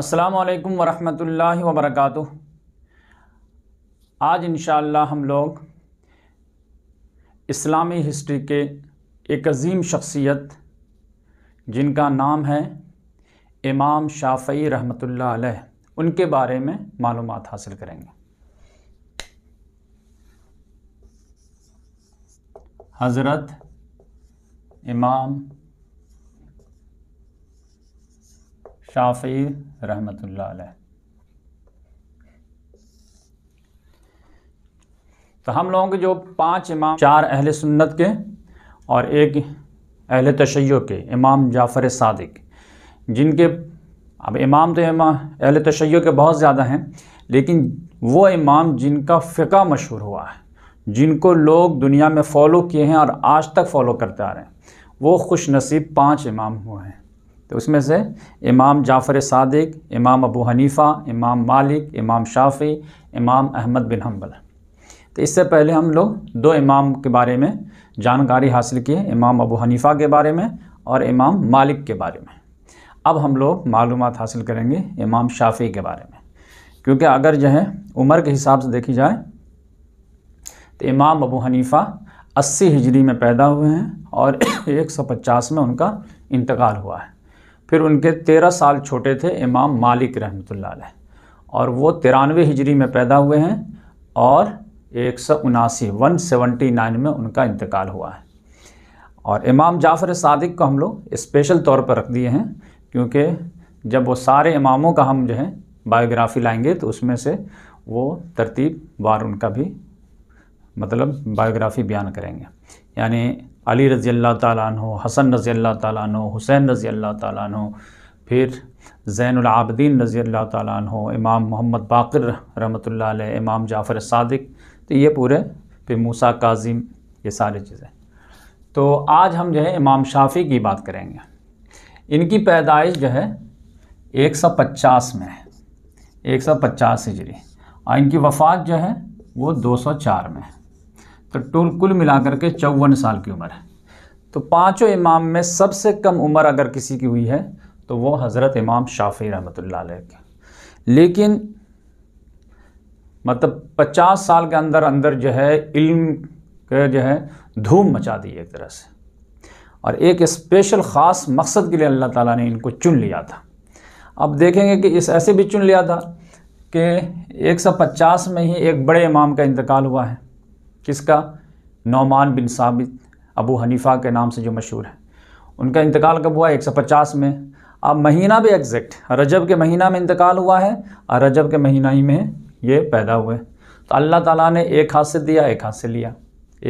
अस्सलाम वालेकुम वरहमतुल्लाहि आज इंशाल्लाह हम लोग इस्लामी हिस्ट्री के एक अजीम शख्सियत जिनका नाम है इमाम शाफ़ी रहमतुल्लाह अलैह उनके बारे में मालूम हासिल करेंगे हज़रत इमाम शाफी रहमत तो हम लोगों के जो पांच इमाम चार अहल सुन्नत के और एक अहल तशैय के इमाम जाफ़र सादिक जिनके अब इमाम तो इमाम अहल तशै के बहुत ज़्यादा हैं लेकिन वो इमाम जिनका फ़िका मशहूर हुआ है जिनको लोग दुनिया में फ़ॉलो किए हैं और आज तक फ़ॉलो करते आ रहे हैं वो खुश नसीब पाँच इमाम हुए हैं तो उसमें से इमाम जाफ़र सादिक इमाम अबू हनीफ़ा इमाम मालिक इमाम शाफ़ी इमाम अहमद बिन हम्बल तो इससे पहले हम लोग दो इमाम के बारे में जानकारी हासिल किए इमाम अबू हनीफ़ा के बारे में और इमाम मालिक के बारे में अब हम लोग मालूम हासिल करेंगे इमाम शाफ़ी के बारे में क्योंकि अगर जो है उम्र के हिसाब से देखी जाए तो इमाम अबू हनीफ़ा अस्सी हिजरी में पैदा हुए हैं और एक में उनका इंतकाल हुआ है फिर उनके तेरह साल छोटे थे इमाम मालिक ला और वो तिरानवे हिजरी में पैदा हुए हैं और एक सौ उनासी वन सेवेंटी नाइन में उनका इंतकाल हुआ है और इमाम जाफ़र सादिक को हम लोग स्पेशल तौर पर रख दिए हैं क्योंकि जब वो सारे इमामों का हम जो है बायोग्राफ़ी लाएंगे तो उसमें से वो तरतीब बार उनका भी मतलब बायोग्राफ़ी बयान करेंगे यानी अली रज़ी अल्लाह तु हसन रज़ी अल्लाह तु हुसैन रज़ी अल्लाह तु फिर ज़ैनआबदीन रज़ी अल्लाह तु इमाम मोहम्मद बाकर रहमत इमाम जाफ़र सादिक तो ये पूरे फिर मूसा काजिम ये सारी चीज़ें तो आज हम जो है इमाम शाफ़ी की बात करेंगे इनकी पैदाइश जो है 150 में है एक पचास हिजरी और इनकी वफ़ात जो है वो 204 में है तो टोल कुल मिलाकर के चौवन साल की उम्र है तो पाँचों इमाम में सबसे कम उम्र अगर किसी की हुई है तो वो हज़रत इमाम शाफी रहमत के लेकिन मतलब पचास साल के अंदर अंदर जो है इल्म के जो है धूम मचा दी एक तरह से और एक स्पेशल ख़ास मकसद के लिए अल्लाह ताला ने इनको चुन लिया था अब देखेंगे कि इस ऐसे भी चुन लिया था कि एक सौ पचास में ही एक बड़े इमाम का इंतकाल हुआ है किसका नौमान बिन साबित अबू हनीफा के नाम से जो मशहूर है उनका इंतकाल कब हुआ 150 में अब महीना भी एग्जैक्ट रजब के महीना में इंतकाल हुआ है और रजब के महीना ही में ये पैदा हुए तो अल्लाह ताला ने एक हाथ से दिया एक हाथ से लिया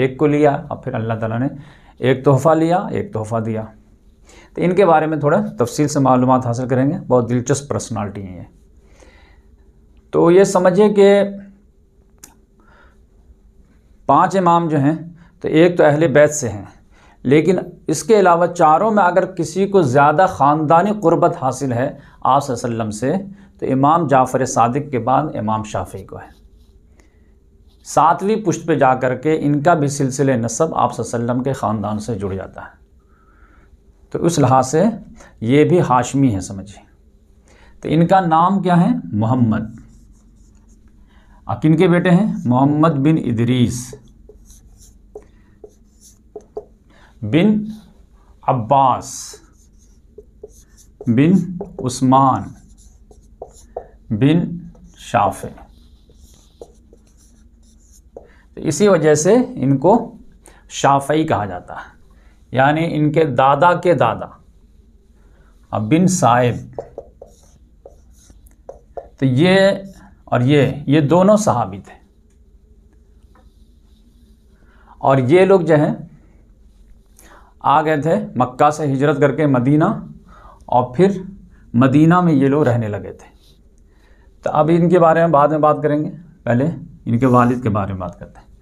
एक को लिया और फिर अल्लाह ताला ने एक तोहफ़ा लिया एक तोहफ़ा दिया तो इनके बारे में थोड़ा तफसील से मालूम हासिल करेंगे बहुत दिलचस्प पर्सनालिटी हैं ये तो ये समझिए कि पांच इमाम जो हैं तो एक तो अहल बैत से हैं लेकिन इसके अलावा चारों में अगर किसी को ज़्यादा ख़ानदानी क़ुरबत हासिल है आप से तो इमाम जाफ़र सादिक के बाद इमाम शाफी को है सातवीं पुश्त पे जा कर के इनका भी सिलसिले नसब आप के ख़ानदान से जुड़ जाता है तो उस लिहाज से ये भी हाशमी है समझिए तो इनका नाम क्या है मोहम्मद किन के बेटे हैं मोहम्मद बिन इदरीस बिन अब्बास बिन उस्मान बिन शाफे तो इसी वजह से इनको शाफई कहा जाता है यानी इनके दादा के दादा अब बिन साहिब तो ये और ये ये दोनों सहाबी थे और ये लोग जो हैं आ गए थे मक्का से हिजरत करके मदीना और फिर मदीना में ये लोग रहने लगे थे तो अब इनके बारे में बाद में बात करेंगे पहले इनके वालिद के बारे में बात करते हैं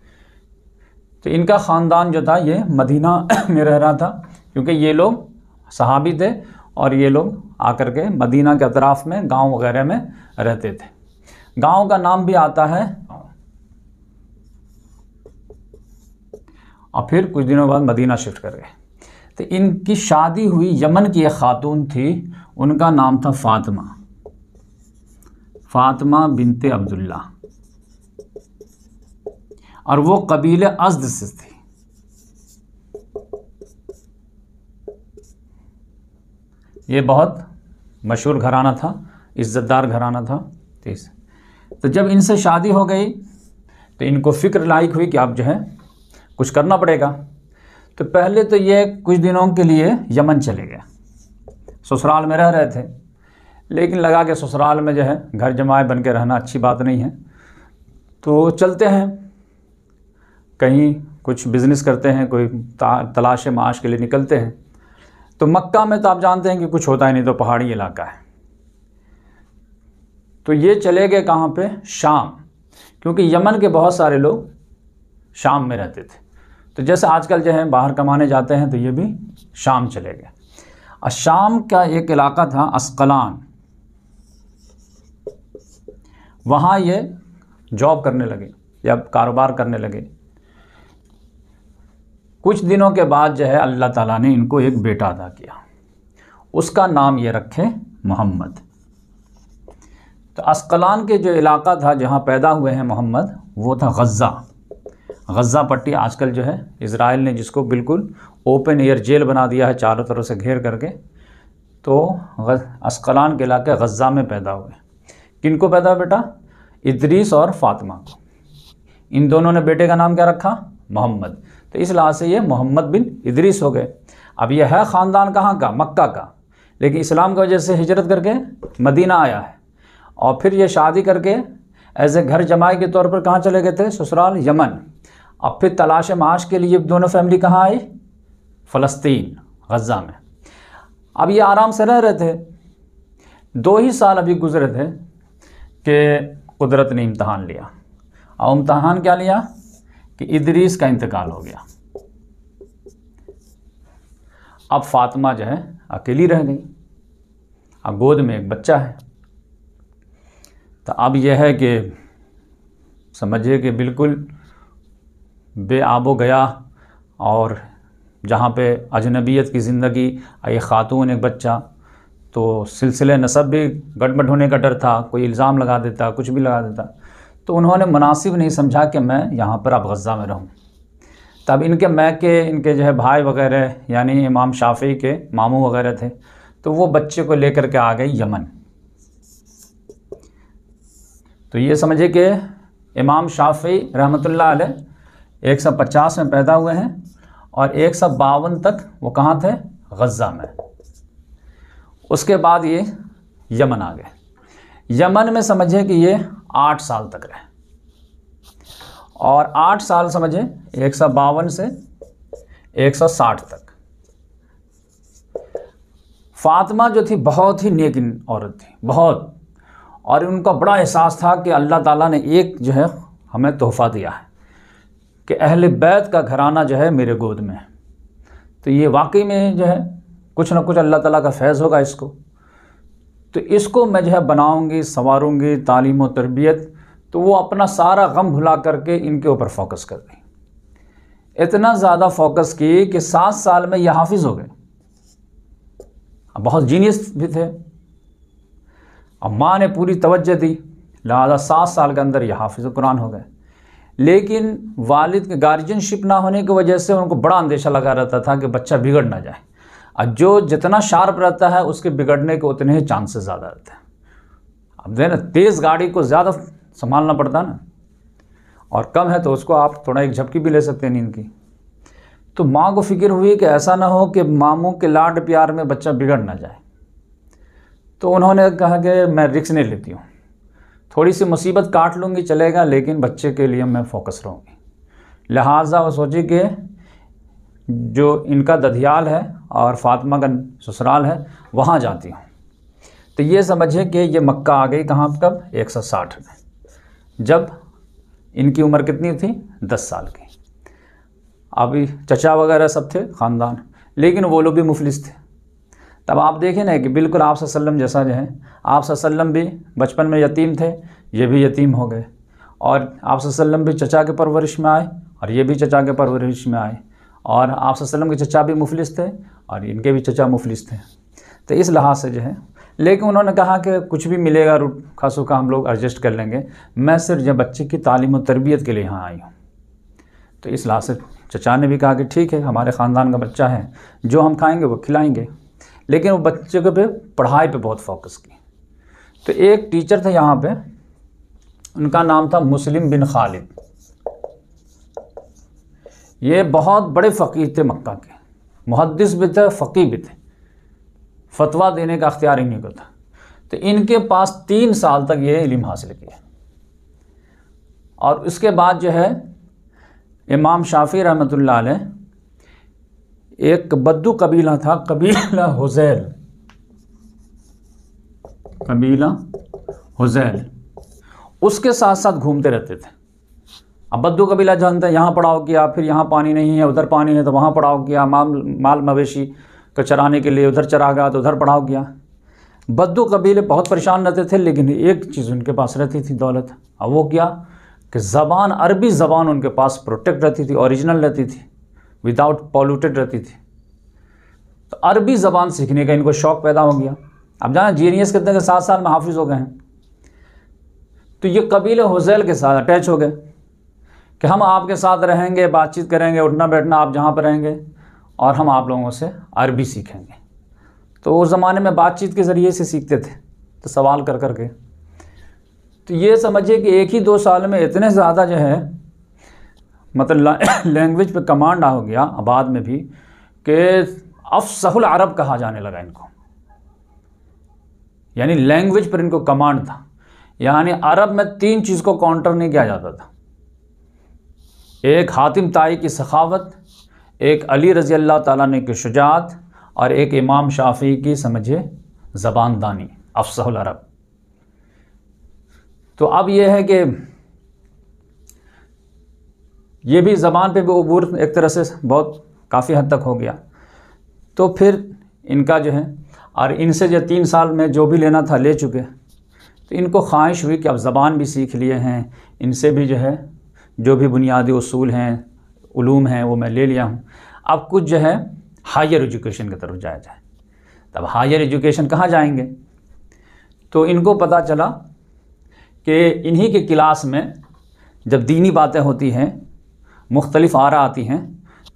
तो इनका ख़ानदान जो था ये मदीना में रह रहा था क्योंकि ये लोग सहाबी थे और ये लोग आकर के मदीना के अतराफ़ में गांव वगैरह में रहते थे गांव का नाम भी आता है और फिर कुछ दिनों बाद मदीना शिफ्ट कर गए तो इनकी शादी हुई यमन की एक खातून थी उनका नाम था फातिमा फातिमा बिनते अब्दुल्ला और वो कबीले अजद से थी ये बहुत मशहूर घराना था इज़्ज़तदार घराना था तेज तो जब इनसे शादी हो गई तो इनको फ़िक्र लायक हुई कि आप जो है कुछ करना पड़ेगा तो पहले तो ये कुछ दिनों के लिए यमन चले गए ससुराल में रह रहे थे लेकिन लगा के ससुराल में जो है घर जमाए बन के रहना अच्छी बात नहीं है तो चलते हैं कहीं कुछ बिज़नेस करते हैं कोई तलाश माश के लिए निकलते हैं तो मक्का में तो आप जानते हैं कि कुछ होता ही नहीं तो पहाड़ी इलाका है तो ये चले गए कहाँ पे शाम क्योंकि यमन के बहुत सारे लोग शाम में रहते थे तो जैसे आजकल जो है बाहर कमाने जाते हैं तो ये भी शाम चले गए और शाम का एक इलाका था अस्कलान वहाँ ये जॉब करने लगे या कारोबार करने लगे कुछ दिनों के बाद जो है अल्लाह ताला ने इनको एक बेटा अदा किया उसका नाम ये रखे मोहम्मद तो अस्कलान के जो इलाका था जहाँ पैदा हुए हैं मोहम्मद वो था गज़ा गज़ा पट्टी आजकल जो है इसराइल ने जिसको बिल्कुल ओपन एयर जेल बना दिया है चारों तरफ से घेर करके तो अस्कलान के इलाके गज़ा में पैदा हुए किन को पैदा बेटा इदरीस और फातिमा को इन दोनों ने बेटे का नाम क्या रखा मोहम्मद तो इस लिहाज से ये मोहम्मद बिन इदरीस हो गए अब यह है ख़ानदान कहाँ का मक्का का लेकिन इस्लाम की वजह से हिजरत करके मदीना आया है और फिर ये शादी करके एज ए घर जमाई के तौर पर कहाँ चले गए थे ससुराल यमन अब फिर तलाश माश के लिए दोनों फैमिली कहाँ आई फ़लस्तीन गज़ा में अब ये आराम से रह रहे थे दो ही साल अभी गुजरे थे कि कुदरत ने इम्तहान लिया और इम्तहान क्या लिया कि इदरीस का इंतकाल हो गया अब फातिमा जो है अकेली रह गई अब गोद में एक बच्चा है तो अब यह है कि समझिए कि बिल्कुल आबो गया और जहाँ पे अजनबीत की ज़िंदगी एक ख़ातून एक बच्चा तो सिलसिले नसब भी गड़बड़ होने का डर था कोई इल्ज़ाम लगा देता कुछ भी लगा देता तो उन्होंने मुनासिब नहीं समझा कि मैं यहाँ पर अब गज़ा में रहूँ तब इनके मैं के इनके जो है भाई वगैरह यानी इमाम शाफी के मामू वगैरह थे तो वो बच्चे को लेकर के आ गए यमन तो ये समझिए कि इमाम शाफी रहमत एक सौ पचास में पैदा हुए हैं और एक सौ बावन तक वो कहाँ थे गज़ा में उसके बाद ये यमन आ गए यमन में समझे कि ये आठ साल तक रहे और आठ साल समझे एक सौ बावन से एक सौ साठ तक फातिमा जो थी बहुत ही नेक औरत थी बहुत और उनका बड़ा एहसास था कि अल्लाह ताला ने एक जो है हमें तोहफ़ा दिया है कि अहल बैत का घराना जो है मेरे गोद में है तो ये वाकई में जो है कुछ ना कुछ अल्लाह ताला का फैज़ होगा इसको तो इसको मैं जो है बनाऊँगी संवारूँगी तालीम व तरबियत तो वो अपना सारा गम भुला करके इनके ऊपर फोकस कर दी इतना ज़्यादा फोकस की कि सात साल में ये हाफिज़ हो गए बहुत जीनियस भी थे अम्मा ने पूरी तवज्जो दी लिहाजा सात साल के अंदर यह हाफिज़ कुरान हो गए लेकिन वालिद के गार्जियनशिप ना होने की वजह से उनको बड़ा अंदेशा लगा रहता था कि बच्चा बिगड़ ना जाए अब जो जितना शार्प रहता है उसके बिगड़ने के उतने ही चांसेस ज़्यादा रहते हैं अब देना तेज़ गाड़ी को ज़्यादा संभालना पड़ता ना और कम है तो उसको आप थोड़ा एक झपकी भी ले सकते हैं नींद की तो माँ को फिक्र हुई कि ऐसा ना हो कि मामों के लाड प्यार में बच्चा बिगड़ ना जाए तो उन्होंने कहा कि मैं रिक्स नहीं लेती हूँ थोड़ी सी मुसीबत काट लूँगी चलेगा लेकिन बच्चे के लिए मैं फोकस रहूँगी लिहाजा वो सोची कि जो इनका दधियाल है और फातिमा का ससुराल है वहाँ जाती हूँ तो ये समझें कि ये मक्का आ गई कहाँ कब साठ में जब इनकी उम्र कितनी थी दस साल की अभी चचा वगैरह सब थे ख़ानदान लेकिन वो लोग भी मुफलिस थे तब आप देखें ना कि बिल्कुल आप सल्लम जैसा जो है आप सल्लम भी बचपन में यतीम थे ये भी यतीम हो गए और आप सल्लम भी चचा के परवरिश में आए और ये भी चचा के परवरिश में आए और आप सल्लम के चचा भी मुफलिस थे और इनके भी चचा मुफलिस थे तो इस लिहाज से जो है लेकिन उन्होंने कहा कि कुछ भी मिलेगा रूट खासू का हम लोग एडजस्ट कर लेंगे मैं सिर्फ जब बच्चे की तालीम और तरबियत के लिए यहाँ आई हूँ तो इस लिहाज से चचा ने भी कहा कि ठीक है हमारे ख़ानदान का बच्चा है जो हम खाएंगे वो खिलाएंगे लेकिन वो बच्चे के पे पढ़ाई पे बहुत फोकस की तो एक टीचर थे यहाँ पे उनका नाम था मुस्लिम बिन खालिद ये बहुत बड़े फ़कीर थे मक्का के मुहदस भी थे फ़कीर भी थे फतवा देने का अख्तियार इन्हीं को था तो इनके पास तीन साल तक ये इलम हासिल किया और उसके बाद जो है इमाम शाफी रहमत एक बद्दू कबीला था कबीला हुजैल कबीला हुजैल उसके साथ साथ घूमते रहते थे अब बद्दू कबीला जानते हैं यहाँ पड़ाव किया फिर यहाँ पानी नहीं है उधर पानी है तो वहाँ पड़ाव किया माल माल मवेशी को चराने के लिए उधर चरा गया तो उधर पड़ाव किया बद्दू कबीले बहुत परेशान रहते थे लेकिन एक चीज़ उनके पास रहती थी दौलत अब वो क्या कि ज़बान अरबी ज़बान उनके पास प्रोटेक्ट रहती थी ओरिजिनल रहती थी विदाउट पॉल्यूटेड रहती थी तो अरबी ज़बान सीखने का इनको शौक़ पैदा हो गया अब जाना जी एन कितने के सात साल में हाफिज़ हो गए हैं तो ये कबीले हुजैल के साथ अटैच हो गए कि हम आपके साथ रहेंगे बातचीत करेंगे उठना बैठना आप जहाँ पर रहेंगे और हम आप लोगों से अरबी सीखेंगे तो उस ज़माने में बातचीत के ज़रिए से सीखते थे तो सवाल कर कर के तो ये समझिए कि एक ही दो साल में इतने ज़्यादा जो है मतलब लैंग्वेज पे कमांड आ गया बाद में भी कि अफसहुल अरब कहा जाने लगा इनको यानी लैंग्वेज पर इनको कमांड था यानी अरब में तीन चीज़ को काउंटर नहीं किया जाता था एक हातिम ताई की सखावत एक अली रज़ी अल्लाह ताली की शुजात और एक इमाम शाफी की समझे ज़बानदानी अफसहुल अरब तो अब यह है कि ये भी ज़बान पे भी अबूर एक तरह से बहुत काफ़ी हद तक हो गया तो फिर इनका जो है और इनसे जो तीन साल में जो भी लेना था ले चुके तो इनको ख्वाहिश हुई कि अब ज़बान भी सीख लिए हैं इनसे भी जो है जो भी बुनियादी असूल हैं ूम हैं वो मैं ले लिया हूँ अब कुछ जो है हायर एजुकेशन की तरफ जाया जाए तब हायर एजुकेशन कहाँ जाएंगे तो इनको पता चला कि इन्हीं के क्लास में जब दीनी बातें होती हैं मुख्तलिफ आरा आती हैं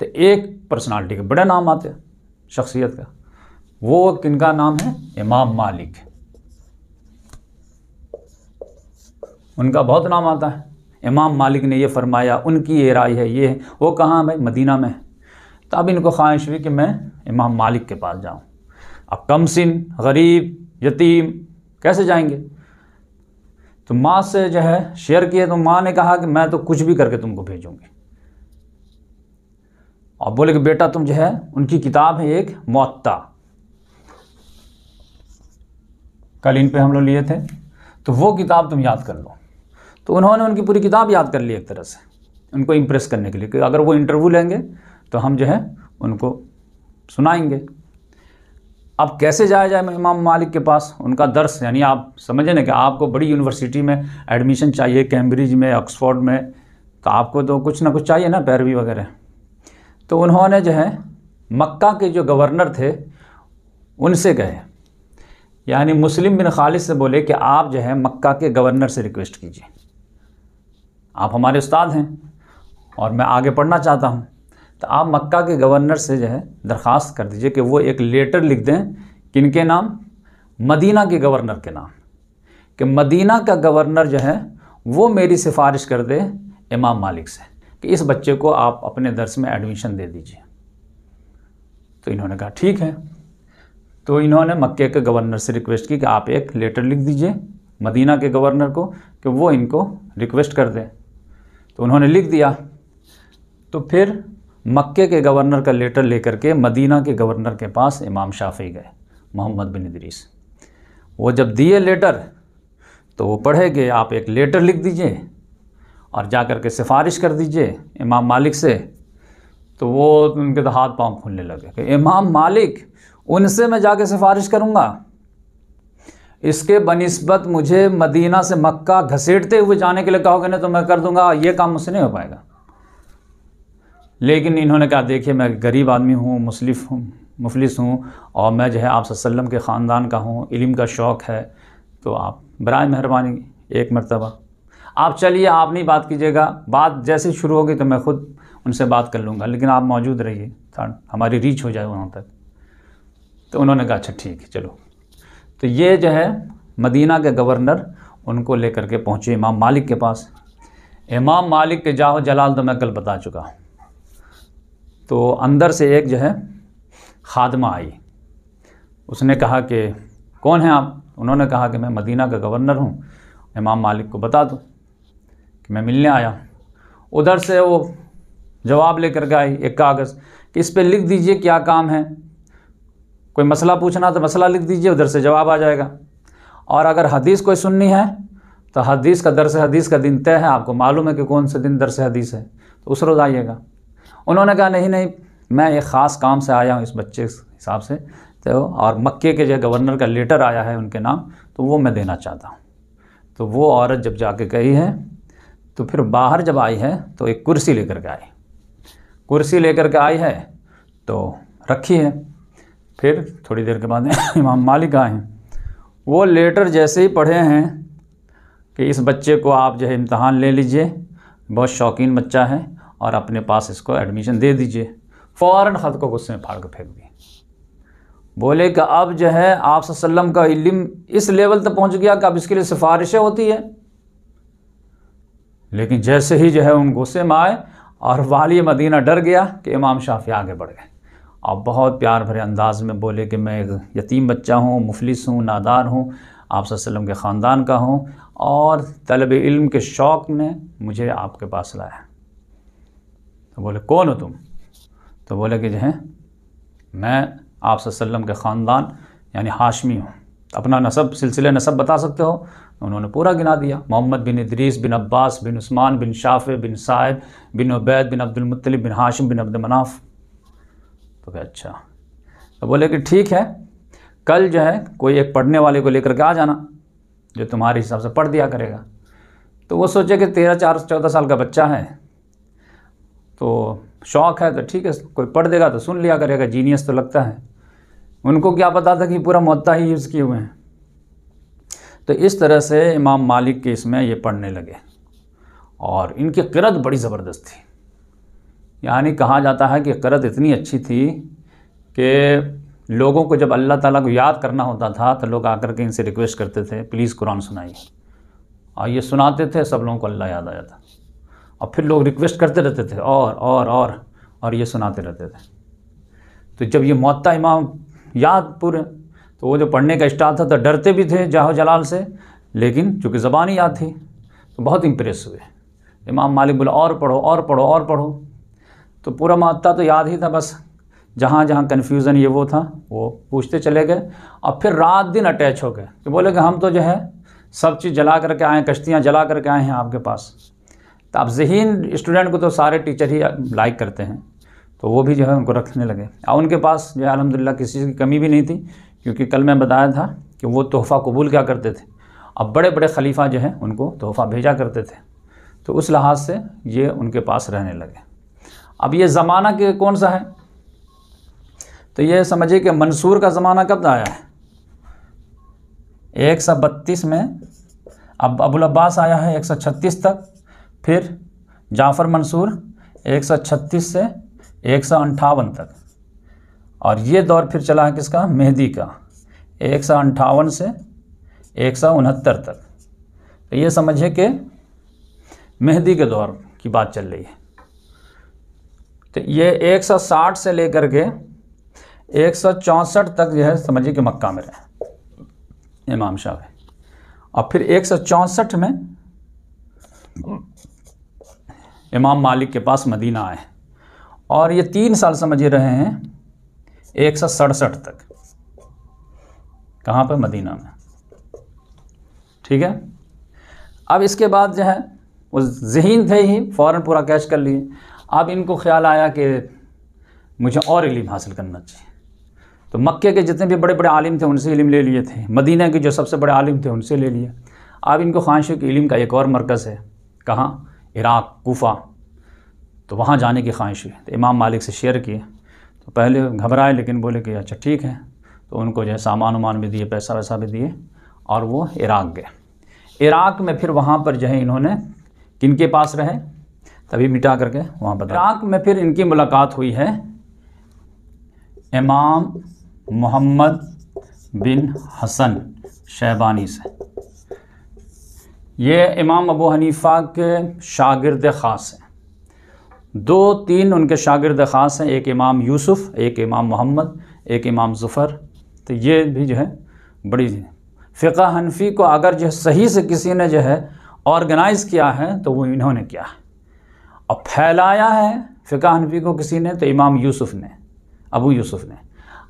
तो एक पर्सनालिटी का बड़ा नाम आते हैं शख्सियत का वो किन का नाम है इमाम मालिक उनका बहुत नाम आता है इमाम मालिक ने ये फरमाया उनकी ये राय है ये है वो कहाँ भाई मदीना में है तो अब इनको ख्वाहिश हुई कि मैं इमाम मालिक के पास जाऊँ अब कम सिन गरीब यतीम कैसे जाएंगे तो माँ से जो है शेयर किए तो माँ ने कहा कि मैं तो कुछ भी करके तुमको भेजूँगी और बोले कि बेटा तुम जो है उनकी किताब है एक मुत्ता कल इन पे हम लोग लिए थे तो वो किताब तुम याद कर लो तो उन्होंने उनकी पूरी किताब याद कर ली एक तरह से उनको इम्प्रेस करने के लिए कि अगर वो इंटरव्यू लेंगे तो हम जो है उनको सुनाएंगे अब कैसे जाया जाए इमाम मालिक के पास उनका दर्स यानी आप समझे ना कि आपको बड़ी यूनिवर्सिटी में एडमिशन चाहिए कैम्ब्रिज में ऑक्सफोर्ड में तो आपको तो कुछ ना कुछ चाहिए ना पैरवी वगैरह तो उन्होंने जो है मक्का के जो गवर्नर थे उनसे गए यानी मुस्लिम बिन खालिद से बोले कि आप जो है मक्का के गवर्नर से रिक्वेस्ट कीजिए आप हमारे उस्ताद हैं और मैं आगे पढ़ना चाहता हूँ तो आप मक्का के गवर्नर से जो है दरख्वास्त कर दीजिए कि वो एक लेटर लिख दें किन के नाम मदीना के गवर्नर के नाम कि मदीना का गवर्नर जो है वो मेरी सिफारिश कर दे इमाम मालिक से कि इस बच्चे को आप अपने दर्स में एडमिशन दे दीजिए तो इन्होंने कहा ठीक है तो इन्होंने मक्के के गवर्नर से रिक्वेस्ट की कि आप एक लेटर लिख दीजिए मदीना के गवर्नर को कि वो इनको रिक्वेस्ट कर दें तो उन्होंने लिख दिया तो फिर मक्के के गवर्नर का लेटर लेकर के मदीना के गवर्नर के पास इमाम शाफी गए मोहम्मद बिन इदरीस वो जब दिए लेटर तो वो पढ़े कि आप एक लेटर लिख दीजिए और जा कर के सिफारिश कर दीजिए इमाम मालिक से तो वो उनके तो हाथ पांव फूलने लगे कि इमाम मालिक उनसे मैं जाके सिफारिश करूँगा इसके बनस्बत मुझे मदीना से मक्का घसीटते हुए जाने के लिए कहोगे ना तो मैं कर दूंगा ये काम मुझसे नहीं हो पाएगा लेकिन इन्होंने कहा देखिए मैं गरीब आदमी हूँ मुसलिफ हूँ मुफलिस हूँ और मैं जो है आप सल्लम के ख़ानदान का हूँ इलम का शौक़ है तो आप बर मेहरबानी एक मरतबा आप चलिए आप नहीं बात कीजिएगा बात जैसे शुरू होगी तो मैं खुद उनसे बात कर लूँगा लेकिन आप मौजूद रहिए हमारी रीच हो जाए वहाँ तक तो उन्होंने कहा अच्छा ठीक है चलो तो ये जो है मदीना के गवर्नर उनको लेकर के पहुँचे इमाम मालिक के पास इमाम मालिक के जाओ जलाल तो मैं कल बता चुका हूँ तो अंदर से एक जो है खादमा आई उसने कहा कि कौन है आप उन्होंने कहा कि मैं मदीना का गवर्नर हूँ इमाम मालिक को बता दूँ कि मैं मिलने आया उधर से वो जवाब लेकर के आई एक कागज़ कि इस पर लिख दीजिए क्या काम है कोई मसला पूछना तो मसला लिख दीजिए उधर से जवाब आ जाएगा और अगर हदीस कोई सुननी है तो हदीस का दरस हदीस का दिन तय है आपको मालूम है कि कौन सा दिन दरस हदीस है तो उस रोज़ आइएगा उन्होंने कहा नहीं नहीं मैं एक ख़ास काम से आया हूँ इस बच्चे के हिसाब से तो और मक्के के जो गवर्नर का लेटर आया है उनके नाम तो वो मैं देना चाहता हूँ तो वो औरत जब जाके गई है तो फिर बाहर जब आई है तो एक कुर्सी लेकर के आई कुर्सी लेकर के आई है तो रखी है फिर थोड़ी देर के बाद इमाम मालिक आए हैं वो लेटर जैसे ही पढ़े हैं कि इस बच्चे को आप जो है इम्तहान ले लीजिए बहुत शौकीन बच्चा है और अपने पास इसको एडमिशन दे दीजिए फ़ौर ख़त को गुस्से में फाड़ कर फेंक दिए बोले कि अब जो है आप वसल्लम का इलम इस लेवल तक पहुंच गया कि अब इसके लिए सिफारिशें होती है लेकिन जैसे ही जो है उन गुस्से में आए और वाली मदीना डर गया कि इमाम शाफी आगे बढ़ गए आप बहुत प्यार भरे अंदाज में बोले कि मैं एक यतीम बच्चा हूँ मुफलिस हूँ नादार हूँ आप वसम के ख़ानदान का हूँ और तलब इल्म के शौक़ ने मुझे आपके पास लाया तो बोले कौन हो तुम तो बोले कि जो है मैं आप के ख़ानदान यानी हाशमी हूँ अपना नसब सिलसिले नसब बता सकते हो उन्होंने पूरा गिना दिया मोहम्मद बिन इदरीस बिन अब्बास बिन उस्मान बिन शाफे बिन साहिब बिन उबैद बिन अब्दुलमतलब बिन हाशिम बिन मनाफ तो क्या अच्छा तो बोले कि ठीक है कल जो है कोई एक पढ़ने वाले को लेकर के आ जाना जो तुम्हारे हिसाब से पढ़ दिया करेगा तो वो सोचे कि तेरह चार चौदह साल का बच्चा है तो शौक़ है तो ठीक है कोई पढ़ देगा तो सुन लिया करेगा जीनियस तो लगता है उनको क्या पता था कि पूरा मुद्दा ही यूज़ किए हुए हैं तो इस तरह से इमाम मालिक के इसमें ये पढ़ने लगे और इनकी करत बड़ी ज़बरदस्त थी यानी कहा जाता है कि करत इतनी अच्छी थी कि लोगों को जब अल्लाह ताला को याद करना होता था तो लोग आकर के इनसे रिक्वेस्ट करते थे प्लीज़ कुरान सुनाइए और ये सुनाते थे सब लोगों को अल्लाह याद आया था और फिर लोग रिक्वेस्ट करते रहते थे और और और और ये सुनाते रहते थे तो जब ये मौता इमाम याद पूरे तो वो जो पढ़ने का स्टाफ था तो डरते भी थे जाहो जलाल से लेकिन चूँकि ज़बान याद थी तो बहुत इम्प्रेस हुए इमाम मालिक बोला और पढ़ो और पढ़ो और पढ़ो तो पूरा महत्ता तो याद ही था बस जहाँ जहाँ कन्फ्यूज़न ये वो था वो पूछते चले गए और फिर रात दिन अटैच हो गए कि बोले कि हम तो जो है सब चीज़ जला करके आए कश्तियाँ जला करके आए हैं आपके पास तो आप जहीन स्टूडेंट को तो सारे टीचर ही लाइक करते हैं तो वो भी जो है उनको रखने लगे और उनके पास जो है अलहमदिल्ला किसी की कमी भी नहीं थी क्योंकि कल मैं बताया था कि वो तोहफ़ा कबूल क्या करते थे अब बड़े बड़े खलीफा जो हैं उनको तोहफ़ा भेजा करते थे तो उस लिहाज से ये उनके पास रहने लगे अब ये ज़माना के कौन सा है तो ये समझिए कि मंसूर का ज़माना कब आया है एक सौ बत्तीस में अब अबुल अब्बास आया है एक सौ छत्तीस तक फिर जाफ़र मंसूर एक सौ छत्तीस से एक सौ अंठावन तक और ये दौर फिर चला किसका मेहदी का एक सौ अंठावन से एक सौ उनहत्तर तक तो ये समझिए कि मेहदी के दौर की बात चल रही है तो ये 160 से लेकर के एक तक जो है समझिए कि मक्का में रहे इमाम शाह और फिर एक में इमाम मालिक के पास मदीना आए और ये तीन साल समझ रहे हैं एक सौ सड़सठ तक कहाँ पर मदीना में ठीक है अब इसके बाद जो है वो जहन थे ही फ़ौर पूरा कैश कर लिए अब इनको ख्याल आया कि मुझे और इलिम हासिल करना चाहिए तो मक्के के जितने भी बड़े बड़े आलिम थे उनसे इलिम ले लिए थे मदीना के जो सबसे बड़े आलिम थे उनसे ले लिए अब इनको ख्वाहिश के इलिम का एक और मरकज़ है कहाँ इराक़ कोफ़ा तो वहाँ जाने की ख्वाहिश हुई तो इमाम मालिक से शेयर किए तो पहले घबराए लेकिन बोले कि अच्छा ठीक है तो उनको जो है सामान वामान भी दिए पैसा वैसा भी दिए और वो इराक़ गए इराक़ में फिर वहाँ पर जो है इन्होंने किन के पास रहे तभी मिटा करके वहाँ पर इराक़ में फिर इनकी मुलाकात हुई है इमाम मोहम्मद बिन हसन शहबानी से ये इमाम अबू हनीफ़ा के शागिर्द ख़ास हैं दो तीन उनके शागिर्द ख़ास हैं एक इमाम यूसुफ़ एक इमाम मोहम्मद एक इमाम ज़ुफ़र तो ये भी जो है बड़ी फ़िका हनफी को अगर जो सही से किसी ने जो है ऑर्गेनाइज़ किया है तो वो इन्होंने किया है और फैलाया है फ़िका हनफी को किसी ने तो इमाम यूसुफ़ ने अबू यूसुफ़ ने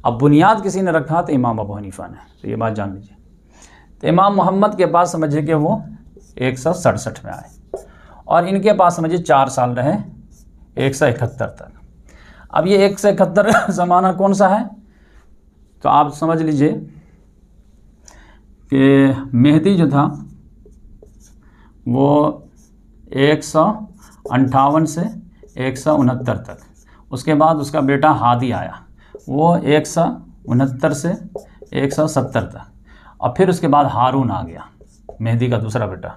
अब बुनियाद किसी ने रखा तो इमाम अबू हनीफ़ा ने तो ये बात जान लीजिए तो इमाम मोहम्मद के पास समझिए कि वो एक सौ सड़सठ में आए और इनके पास समझिए चार साल रहे एक सौ इकहत्तर तक अब ये एक सौ इकहत्तर ज़माना कौन सा है तो आप समझ लीजिए कि मेहदी जो था वो एक सौ अंठावन से एक सौ उनहत्तर तक उसके बाद उसका बेटा हादी आया वो एक सौ उनहत्तर से एक सौ सत्तर तक और फिर उसके बाद हारून आ गया मेहदी का दूसरा बेटा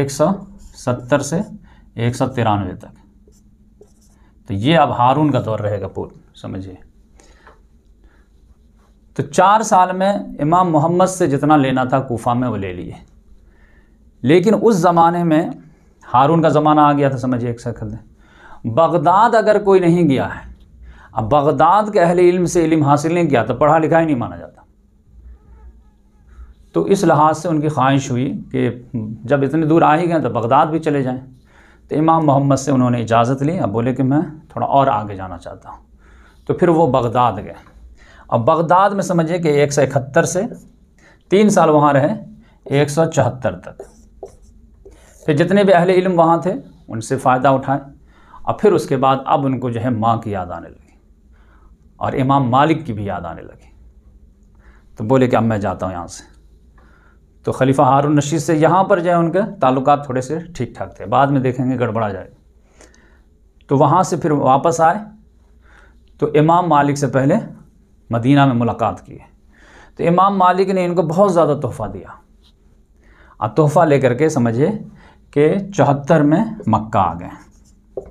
एक सौ सत्तर से एक सौ तिरानवे तक तो ये अब हारून का दौर रहेगा पूर्व समझिए तो चार साल में इमाम मोहम्मद से जितना लेना था कोफा में वो ले लिए लेकिन उस ज़माने में हारून का ज़माना आ गया था समझिए एक शक्ल ने बगदाद अगर कोई नहीं गया है अब बगदाद के अहले इल्म से इल्म हासिल नहीं किया तो पढ़ा लिखा ही नहीं माना जाता तो इस लिहाज से उनकी ख्वाहिश हुई कि जब इतने दूर आ ही गए तो बगदाद भी चले जाएं तो इमाम मोहम्मद से उन्होंने इजाज़त ली अब बोले कि मैं थोड़ा और आगे जाना चाहता हूँ तो फिर वो बगदाद गए अब बगदाद में समझिए कि एक सौ इकहत्तर से तीन साल वहाँ रहे एक सौ चौहत्तर तक फिर जितने भी अहले इल्म वहाँ थे उनसे फ़ायदा उठाए और फिर उसके बाद अब उनको जो है माँ की याद आने लगी और इमाम मालिक की भी याद आने लगी तो बोले कि अब मैं जाता हूँ यहाँ से तो खलीफा हारून नशीद से यहाँ पर जो है उनके ताल्लुक थोड़े से ठीक ठाक थे बाद में देखेंगे गड़बड़ा जाए तो वहाँ से फिर वापस आए तो इमाम मालिक से पहले मदीना में मुलाकात की तो इमाम मालिक ने इनको बहुत ज़्यादा तोहफ़ा दिया और तोहफ़ा लेकर के समझिए कि चौहत्तर में मक्का आ गए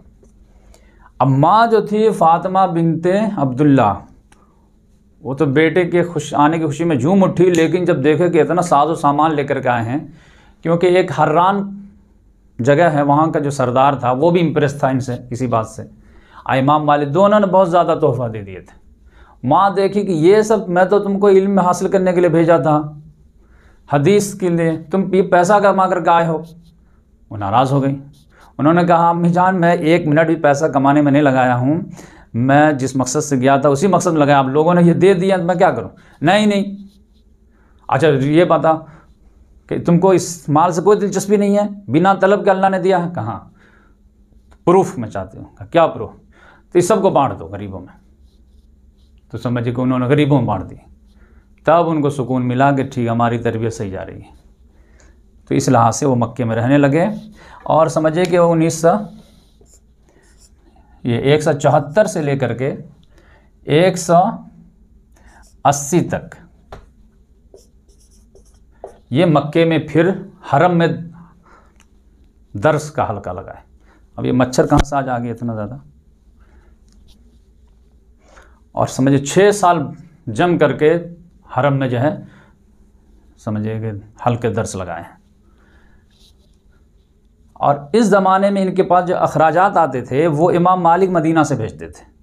अम्मा जो थी फ़ातिमा बिनते अब्दुल्ला वो तो बेटे के खुश आने की खुशी में झूम उठी लेकिन जब देखे कि इतना साजो सामान लेकर के आए हैं क्योंकि एक हर्रान जगह है वहाँ का जो सरदार था वो भी इम्प्रेस था इनसे इसी बात से इमाम मालिक दोनों ने बहुत ज़्यादा तोहफ़ा दे दिए थे माँ देखी कि ये सब मैं तो तुमको इल्म हासिल करने के लिए भेजा था हदीस के लिए तुम ये पैसा कमा कर आए हो वो नाराज़ हो गई उन्होंने कहा अम्मी जान मैं एक मिनट भी पैसा कमाने में नहीं लगाया हूँ मैं जिस मकसद से गया था उसी मकसद में लगाया आप लोगों ने ये दे दिया मैं क्या करूँ नहीं नहीं अच्छा ये पता कि तुमको इस माल से कोई दिलचस्पी नहीं है बिना तलब के अल्लाह ने दिया है कहाँ प्रूफ मैं चाहती हूँ क्या प्रूफ तो इस सबको बांट दो गरीबों में तो समझिए कि उन्होंने गरीबों में बांट दी तब उनको सुकून मिला कि ठीक हमारी तरबियत सही जा रही है तो इस लिहाज से वो मक्के में रहने लगे और समझिए कि वो उन्नीस सौ ये एक सौ चौहत्तर से लेकर के एक सौ अस्सी तक ये मक्के में फिर हरम में दर्स का हल्का लगा है अब ये मच्छर कहाँ से आज आ गए इतना ज़्यादा और समझिए छः साल जम करके हरम में जो है समझिए कि हल्के दर्स लगाए हैं और इस ज़माने में इनके पास जो अखराज आते थे वो इमाम मालिक मदीना से भेजते थे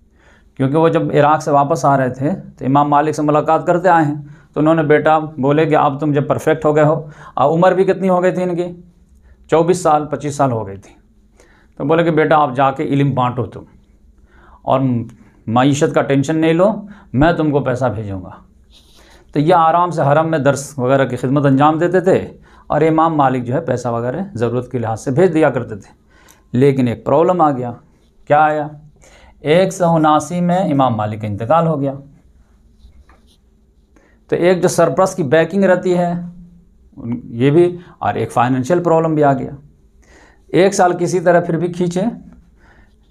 क्योंकि वो जब इराक़ से वापस आ रहे थे तो इमाम मालिक से मुलाकात करते आए हैं तो उन्होंने बेटा बोले कि आप तुम जब परफेक्ट हो गए हो और उम्र भी कितनी हो गई थी इनकी चौबीस साल पच्चीस साल हो गई थी तो बोले कि बेटा आप जाके इलम बाँटो तुम और मीशत का टेंशन नहीं लो मैं तुमको पैसा भेजूँगा तो ये आराम से हरम में दर्स वगैरह की खिदमत अंजाम देते थे और इमाम मालिक जो है पैसा वगैरह ज़रूरत के लिहाज से भेज दिया करते थे लेकिन एक प्रॉब्लम आ गया क्या आया एक सौ उनासी में इमाम मालिक का इंतकाल हो गया तो एक जो सरप्रस की बैकिंग रहती है ये भी और एक फाइनेंशियल प्रॉब्लम भी आ गया एक साल किसी तरह फिर भी खींचे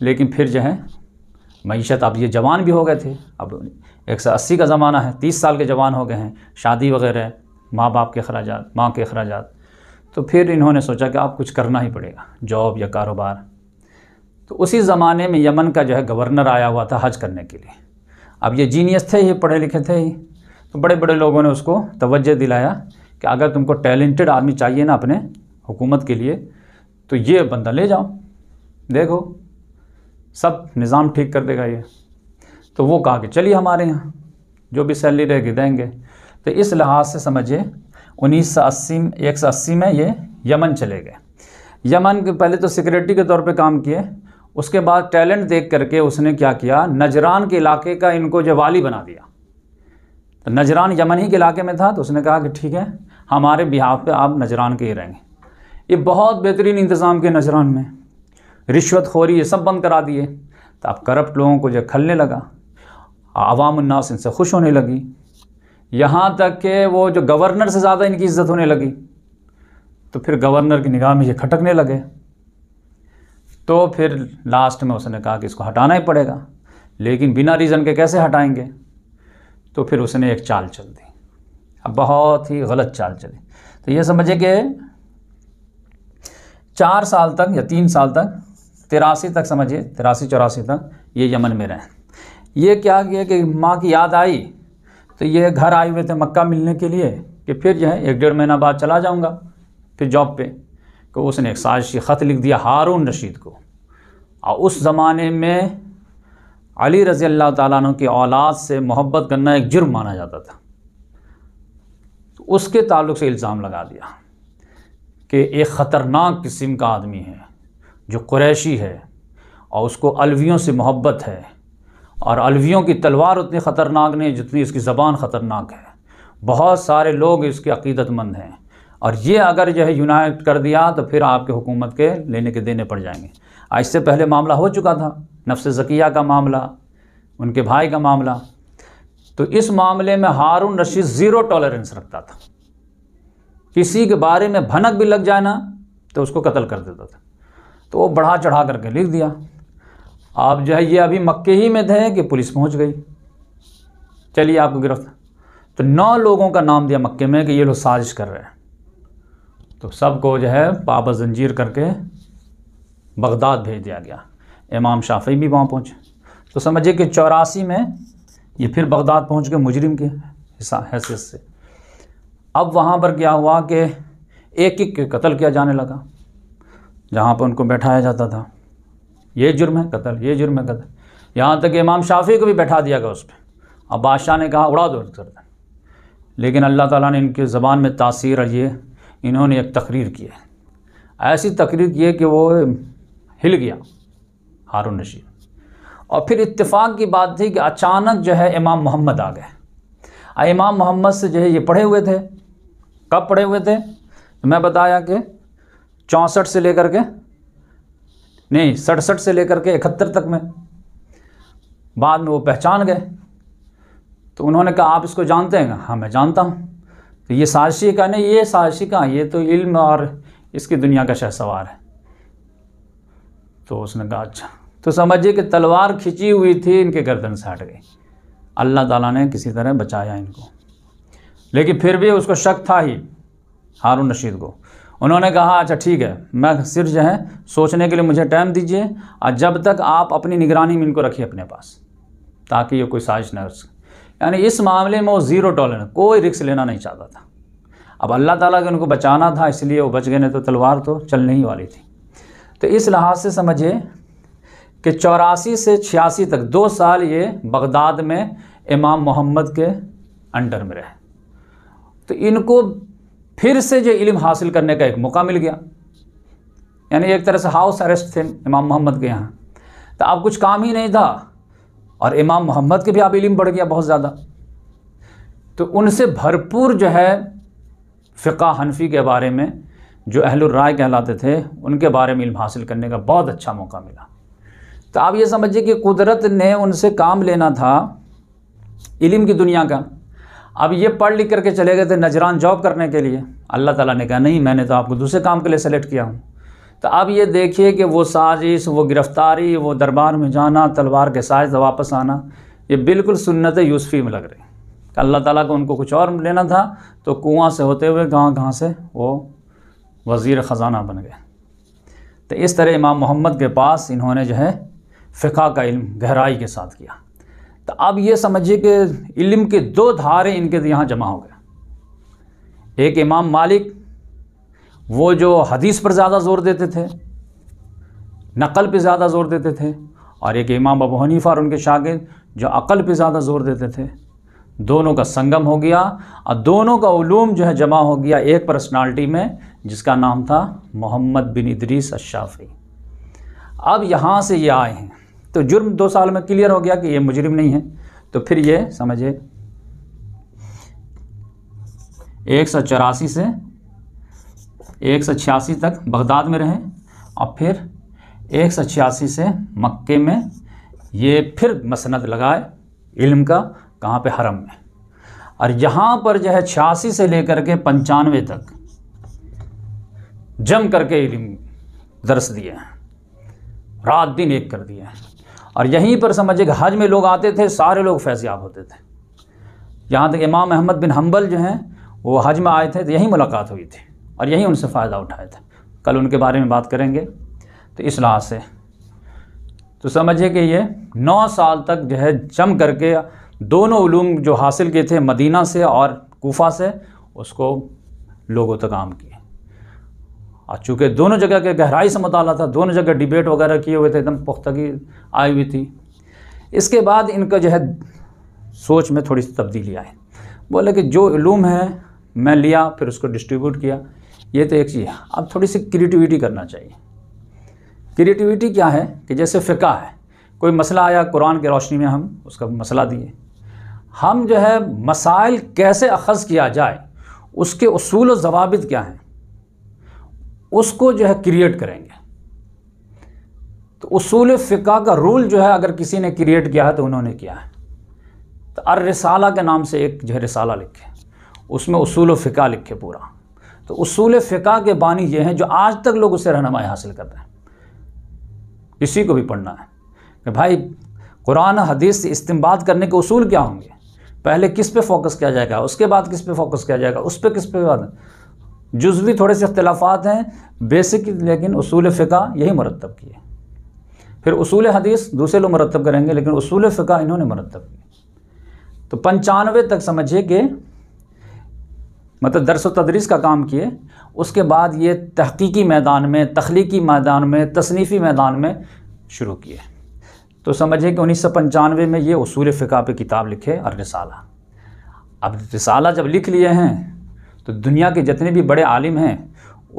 लेकिन फिर जो है मीशत अब ये जवान भी हो गए थे अब एक सौ अस्सी का ज़माना है तीस साल के जवान हो गए हैं शादी वगैरह माँ बाप के अखराज माँ के अखराज तो फिर इन्होंने सोचा कि आप कुछ करना ही पड़ेगा जॉब या कारोबार तो उसी ज़माने में यमन का जो है गवर्नर आया हुआ था हज करने के लिए अब ये जीनियस थे ही पढ़े लिखे थे ही तो बड़े बड़े लोगों ने उसको तवज्जो दिलाया कि अगर तुमको टैलेंटेड आदमी चाहिए ना अपने हुकूमत के लिए तो ये बंदा ले जाओ देखो सब निज़ाम ठीक कर देगा ये तो वो कहा कि चलिए हमारे यहाँ जो भी सैलरी रहेगी देंगे तो इस लिहाज से समझिए उन्नीस सौ अस्सी एक सौ अस्सी में ये यमन चले गए यमन के पहले तो सिक्योरिटी के तौर पे काम किए उसके बाद टैलेंट देख करके उसने क्या किया नजरान के इलाके का इनको जो वाली बना दिया तो नजरान यमन ही के इलाके में था तो उसने कहा कि ठीक है हमारे बिहार पे आप नजरान के ही रहेंगे ये बहुत बेहतरीन इंतज़ाम किए नजरान में रिश्वत खोरी ये सब बंद करा दिए तो अब करप्ट लोगों को जो खलने लगा आवाम उन्नास इनसे खुश होने लगी यहाँ तक के वो जो गवर्नर से ज़्यादा इनकी इज्जत होने लगी तो फिर गवर्नर की निगाह में ये खटकने लगे तो फिर लास्ट में उसने कहा कि इसको हटाना ही पड़ेगा लेकिन बिना रीज़न के कैसे हटाएंगे तो फिर उसने एक चाल चल दी अब बहुत ही गलत चाल चली तो ये समझे कि चार साल तक या तीन साल तक तिरासी तक समझिए तिरासी चौरासी तक ये यमन में रहें ये क्या किया कि माँ की याद आई तो ये घर आए हुए थे मक्का मिलने के लिए कि फिर जो है एक डेढ़ महीना बाद चला जाऊँगा फिर जॉब पर तो उसने एक साजिशी ख़त लिख दिया हारून रशीद को और उस ज़माने में अली रज़ी अल्लाह तु की औलाद से मोहब्बत करना एक जुर्म माना जाता था तो उसके ताल्लुक से इल्ज़ाम लगा दिया कि एक ख़तरनाक किस्म का आदमी है जो क्रैशी है और उसको अलवियों से मोहब्बत है और अलवियों की तलवार उतनी ख़तरनाक नहीं जितनी इसकी ज़बान ख़तरनाक है बहुत सारे लोग इसके अकीदतमंद हैं और ये अगर जो है यूनाइट कर दिया तो फिर आपके हुकूमत के लेने के देने पड़ जाएंगे आज इससे पहले मामला हो चुका था नफ्स ज़किया का मामला उनके भाई का मामला तो इस मामले में हारून रशीद ज़ीरो टॉलरेंस रखता था किसी के बारे में भनक भी लग जाए ना तो उसको कत्ल कर देता था तो वो बढ़ा चढ़ा करके लिख दिया आप जो है ये अभी मक्के ही में थे कि पुलिस पहुंच गई चलिए आपको गिरफ्तार तो नौ लोगों का नाम दिया मक्के में कि ये लोग साजिश कर रहे हैं तो सबको जो है पापा जंजीर करके बगदाद भेज दिया गया इमाम शाफी भी वहाँ पहुँचे तो समझिए कि चौरासी में ये फिर बगदाद पहुँच गए मुजरिम के हैसियत से अब वहाँ पर क्या हुआ कि एक एक के कत्ल किया जाने लगा जहाँ पर उनको बैठाया जाता था ये जुर्म है कतल ये जुर्म है कतल यहाँ तक इमाम शाफी को भी बैठा दिया गया उस पर अब बादशाह ने कहा उड़ा दो गर्दन लेकिन अल्लाह ताला ने इनके ज़बान में तासीर और ये इन्होंने एक तकरीर की है ऐसी तकरीर की है कि वो हिल गया हारून रशीद और फिर इतफाक़ की बात थी कि अचानक जो है इमाम मोहम्मद आ गए इमाम मोहम्मद से जो है ये पढ़े हुए थे कब पढ़े हुए थे तो मैं बताया कि चौंसठ से लेकर के नहीं सड़सठ से लेकर के इकहत्तर तक में बाद में वो पहचान गए तो उन्होंने कहा आप इसको जानते हैं हाँ मैं जानता हूँ तो ये साजशी का नहीं ये साजशी का ये तो इल्म और इसकी दुनिया का शहसवार है तो उसने कहा अच्छा तो समझिए कि तलवार खिंची हुई थी इनके गर्दन से हट गई अल्लाह ताला ने किसी तरह बचाया इनको लेकिन फिर भी उसको शक था ही हारून रशीद को उन्होंने कहा अच्छा ठीक है मैं सिर्फ जो है सोचने के लिए मुझे टाइम दीजिए और जब तक आप अपनी निगरानी में इनको रखिए अपने पास ताकि ये कोई साजिश न हो सके यानी इस मामले में वो ज़ीरो टॉलरेंस कोई रिक्स लेना नहीं चाहता था अब अल्लाह ताला के उनको बचाना था इसलिए वो बच गए नहीं तो तलवार तो चलने ही वाली थी तो इस लिहाज से समझिए कि चौरासी से छियासी तक दो साल ये बगदाद में इमाम मोहम्मद के अंडर में रहे तो इनको फिर से जो इल्म हासिल करने का एक मौका मिल गया यानी एक तरह से हाउस अरेस्ट थे इमाम मोहम्मद के यहाँ तो अब कुछ काम ही नहीं था और इमाम मोहम्मद के भी अब इल्म बढ़ गया बहुत ज़्यादा तो उनसे भरपूर जो है फ़िका हनफी के बारे में जो अहलराय कहलाते थे उनके बारे में इल्म हासिल करने का बहुत अच्छा मौका मिला तो आप ये समझिए कि कुदरत ने उनसे काम लेना था इल्म की दुनिया का अब ये पढ़ लिख करके चले गए थे नजरान जॉब करने के लिए अल्लाह ताला ने कहा नहीं मैंने तो आपको दूसरे काम के लिए सेलेक्ट किया हूँ तो अब ये देखिए कि वो साजिश वो गिरफ़्तारी वो दरबार में जाना तलवार के साज वापस आना ये बिल्कुल सुन्नत यूसफ़ी में लग रही अल्लाह ताला को उनको कुछ और लेना था तो कुआं से होते हुए कहाँ कहाँ से वो वज़ीर ख़जाना बन गए तो इस तरह इमाम मोहम्मद के पास इन्होंने जो है फ़िका का इल्म गहराई के साथ किया तो अब ये समझिए कि इल्म के दो धारे इनके यहाँ जमा हो गए एक इमाम मालिक वो जो हदीस पर ज़्यादा ज़ोर देते थे नकल पे ज़्यादा ज़ोर देते थे और एक इमाम अबू हनीफ़ा और उनके शागिद जो अक़ल पे ज़्यादा ज़ोर देते थे दोनों का संगम हो गया और दोनों का ूम जो है जमा हो गया एक पर्सनालिटी में जिसका नाम था मोहम्मद बिन इदरीस अशाफ़ी अब यहाँ से ये आए हैं तो जुर्म दो साल में क्लियर हो गया कि ये मुजरिम नहीं है तो फिर ये समझे एक सौ चौरासी से एक सौ छियासी तक बगदाद में रहे और फिर एक सौ छियासी से मक्के में ये फिर मसनद लगाए इल्म का कहाँ पे हरम में और यहाँ पर जो है छियासी से लेकर के पंचानवे तक जम करके इल्म दर्स दिया रात दिन एक कर दिया है और यहीं पर समझिए कि हज में लोग आते थे सारे लोग फैजियाब होते थे यहाँ तक इमाम अहमद बिन हम्बल जो हैं वो हज में आए थे तो यहीं मुलाकात हुई थी और यहीं उनसे फ़ायदा उठाया था कल उनके बारे में बात करेंगे तो इस लिहाज से तो समझिए कि ये नौ साल तक जो है जम करके दोनों ूम जो हासिल किए थे मदीना से और कोफा से उसको लोगों तक आम किए और चूँकि दोनों जगह के गहराई से मताल था दोनों जगह डिबेट वगैरह किए हुए थे एकदम पुख्तगी आई हुई थी इसके बाद इनका जो है सोच में थोड़ी सी तब्दीली आई बोले कि जो इलूम है मैं लिया फिर उसको डिस्ट्रीब्यूट किया ये तो एक चीज़ है अब थोड़ी सी क्रिएटिविटी करना चाहिए क्रिएटिविटी क्या है कि जैसे फ़िका है कोई मसला आया कुरान की रोशनी में हम उसका मसला दिए हम जो है मसाइल कैसे अखज़ किया जाए उसके असूल और जवाब क्या हैं उसको जो है क्रिएट करेंगे तो उसूल फ़िका का रूल जो है अगर किसी ने क्रिएट किया है तो उन्होंने किया है तो अर रिसाला के नाम से एक जो है रिसाला लिखे उसमें उसूल फ़िका लिखे पूरा तो उसूल फ़िका के बानी ये हैं जो आज तक लोग उसे रहनमाई हासिल कर रहे हैं किसी को भी पढ़ना है कि भाई कुरान हदीस से इस्तेमाल करने के उसूल क्या होंगे पहले किस पे फोकस किया जाएगा उसके बाद किस पे फोकस किया जाएगा उस पर किस पे बाद जुजवी थोड़े से अख्तिलाफ़ात हैं बेसिक लेकिन असूल फ़िका यही मरतब किए फिर असूल हदीस दूसरे लोग मरतब करेंगे लेकिन असूल फ़िका इन्होंने मरतब किए तो पंचानवे तक समझिए कि मतलब दरस व तदरीस का काम किए उसके बाद ये तहकीकी मैदान में तख्लीकी मैदान में तसनीफ़ी मैदान में शुरू किए तो समझिए कि उन्नीस सौ पंचानवे में ये असूल फ़िका पर किताब लिखे और रिसाला अब रिसाला जब लिख लिए हैं तो दुनिया के जितने भी बड़े आलिम हैं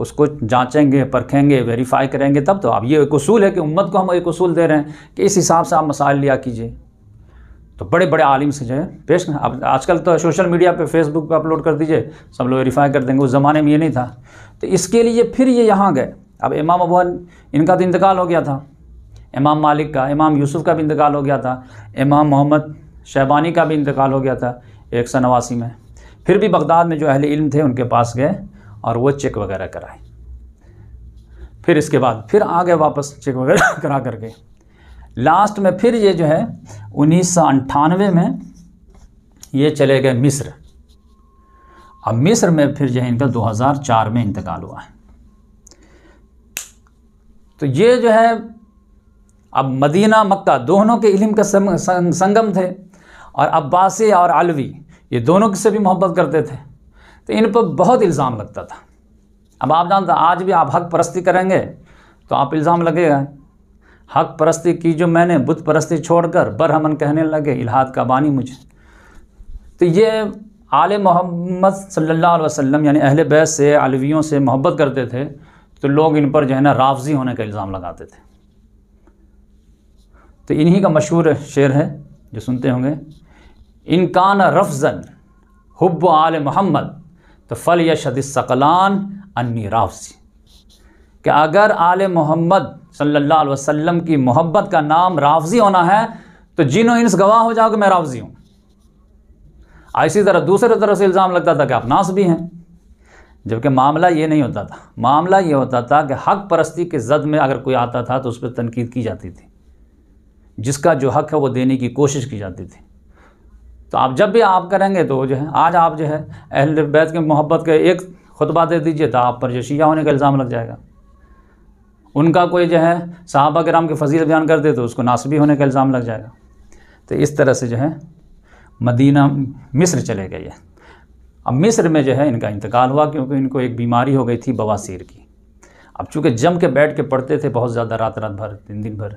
उसको जांचेंगे परखेंगे वेरीफाई करेंगे तब तो अब ये एक असूल है कि उम्मत को हम एक असूल दे रहे हैं कि इस हिसाब से आप मसाइल लिया कीजिए तो बड़े बड़े आलिम से जो है पेश अब आजकल तो सोशल मीडिया पे फेसबुक पे अपलोड कर दीजिए सब लोग वेरीफाई कर देंगे उस ज़माने में ये नहीं था तो इसके लिए फिर ये यहाँ गए अब इमाम अब इनका तो इंतकाल हो गया था इमाम मालिक का इमाम यूसुफ का भी इंतकाल हो गया था इमाम मोहम्मद शहबानी का भी इंतकाल हो गया था एक सौ नवासी में फिर भी बगदाद में जो अहले इल्म थे उनके पास गए और वो चेक वगैरह कराए फिर इसके बाद फिर आ गए वापस चेक वगैरह करा करके लास्ट में फिर ये जो है उन्नीस में ये चले गए मिस्र अब मिस्र में फिर जो है इनका 2004 में इंतकाल हुआ है तो ये जो है अब मदीना मक्का दोनों के इलम का संगम थे और अब्बासी और अलवी ये दोनों किससे भी मोहब्बत करते थे तो इन पर बहुत इल्ज़ाम लगता था अब आप जानते आज भी आप हक परस्ती करेंगे तो आप इल्ज़ाम लगेगा हक परस्ती की जो मैंने बुत परस्ती छोड़कर बरहमन कहने लगे इलाहाद का बानी मुझे तो ये आल मोहम्मद सल्ला वसम यानी अहल बैस से अलवियों से मोहब्बत करते थे तो लोग इन पर जो है ना राफजी होने का इल्ज़ाम लगाते थे तो इन्हीं का मशहूर शेर है जो सुनते होंगे इनकान रफजन हब आल मोहम्मद तो फ़ल यशदसकलान अन्नी रावसी कि अगर आल मोहम्मद सल्ला वसम की मोहब्बत का नाम रावजी होना है तो जिनो इन गवाह हो जाओ कि मैं रावजी हूँ इसी तरह दूसरे तरह से इल्ज़ाम लगता था कि आप नास भी हैं जबकि मामला ये नहीं होता था मामला ये होता था कि हक परस्ती के जद में अगर कोई आता था तो उस पर तनकीद की जाती थी जिसका जो हक है वो देने की कोशिश की जाती थी तो आप जब भी आप करेंगे तो जो है आज आप जो है अहल बैत की मोहब्बत के एक खुतबा दे दीजिए तो आप पर जो होने का इल्ज़ाम लग जाएगा उनका कोई जो है साहबा कराम की फजील बयान कर दे तो उसको नासबी होने का इल्ज़ाम लग जाएगा तो इस तरह से जो है मदीना मिस्र चले गए अब मिस्र में जो है इनका इंतकाल हुआ क्योंकि इनको एक बीमारी हो गई थी बवासीर की अब चूँकि जम के बैठ के पढ़ते थे बहुत ज़्यादा रात रात भर दिन दिन भर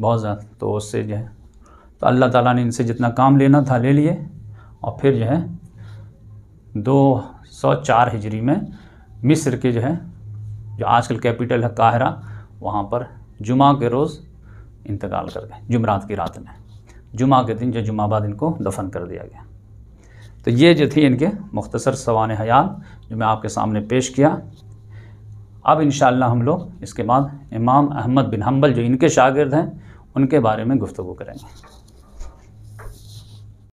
बहुत ज़्यादा तो उससे जो है तो अल्लाह ताला ने इनसे जितना काम लेना था ले लिए और फिर जो है दो सौ चार हिजरी में मिस्र के जो है जो आजकल कैपिटल है काहरा वहाँ पर जुमा के रोज़ इंतकाल कर गए जुमरात की रात में जुमा के दिन जो जुमाबाद इनको दफन कर दिया गया तो ये जो थी इनके मुख्तसर सवान हयात जो मैं आपके सामने पेश किया अब इन हम लोग इसके बाद इमाम अहमद बिन हम्बल जो इनके शागिर्द हैं उनके बारे में गुफ्तु करेंगे